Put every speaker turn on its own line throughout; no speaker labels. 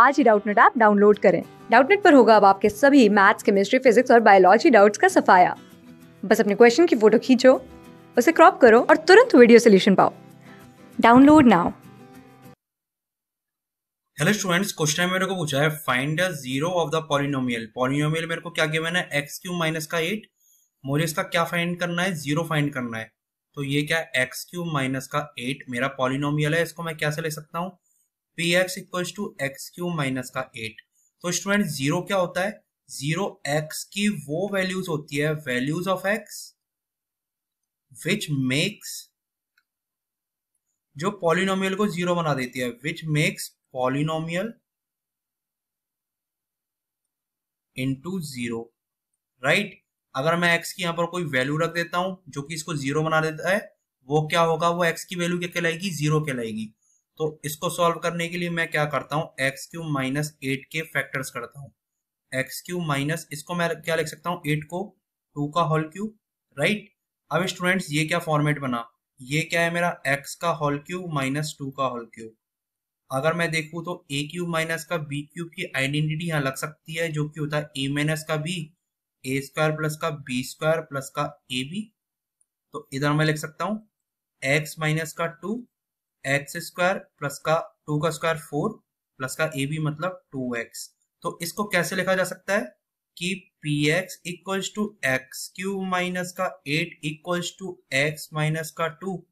आज ही Doubtnut app download करें डाउटनेट पर होगा अब आपके सभी मैथ्स केमिस्ट्री फिजिक्स और बायोलॉजी डाउट्स का सफाया बस अपने क्वेश्चन की फोटो खींचो उसे क्रॉप करो और तुरंत वीडियो सोल्यूशन पाओ download now
hello students question मेरे को पूछा है find the zero of the polynomial polynomial मेरे को क्या गिवन है एक्स क्यूब माइनस का एट मुझे इसका क्या फाइंड करना है जीरो फाइंड करना है तो ये क्या एक्स क्यूब माइनस का एट मेरा पॉलिनोमियल है इसको मैं कैसे ले सकता हूँ p x equal to x cube minus का एट तो स्टूडेंट जीरो क्या होता है जीरो एक्स की वो वैल्यूज होती है values of x which makes जो पॉलिनोमियल को जीरो बना देती है which makes polynomial into zero right अगर मैं एक्स की यहां पर कोई वैल्यू रख देता हूं जो कि इसको जीरो बना देता है वो क्या होगा वो एक्स की वैल्यू क्या कहलाएगी जीरो कहलाएगी तो इसको सॉल्व करने के लिए मैं क्या करता हूँ एक्स क्यू माइनस एट के फैक्टर्स करता हूँ एक्स क्यू माइनस इसको मैं क्या लिख सकता हूँ एट को टू का होल क्यूब राइट अब स्टूडेंट्स ये क्या फॉर्मेट बना ये क्या है मेरा एक्स का होल क्यूब माइनस टू का होल क्यूब अगर मैं देखूँ तो ए क्यूब माइनस का बी क्यूब की आइडेंटिटी यहाँ लग सकती है जो कि होता है ए माइनस का बी ए स्क्वायर प्लस का बी स्क्वायर प्लस का ए बी तो इधर मैं लिख सकता हूँ एक्स माइनस का टू एक्स स्क्वायर प्लस का टू का स्क्वायर फोर प्लस का ए बी मतलब टू एक्स तो इसको कैसे लिखा जा सकता है कि p x equals to x cube minus का eight equals to x minus का टू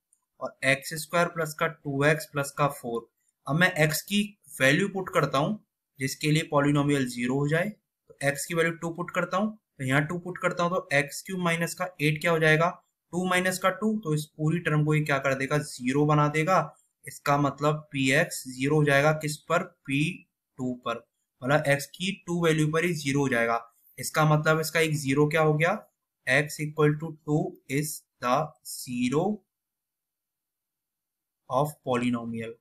और एक्स स्क्वायर प्लस का टू एक्स प्लस का फोर अब मैं एक्स की वैल्यू पुट करता हूँ जिसके लिए पॉलिनोमियल जीरो हो जाए तो एक्स की वैल्यू टू पुट करता हूँ तो यहाँ टू पुट करता हूँ तो एक्स क्यू माइनस का एट क्या हो जाएगा टू माइनस का टू तो इस पूरी टर्म को ये क्या कर देगा जीरो बना देगा इसका मतलब पी एक्स जीरो हो जाएगा किस पर पी टू पर मतलब एक्स की टू वैल्यू पर ही जीरो हो जाएगा इसका मतलब इसका एक जीरो क्या हो गया x equal to two is the zero of polynomial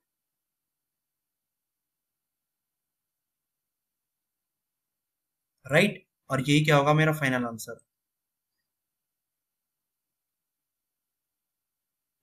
right और यही क्या होगा मेरा फाइनल आंसर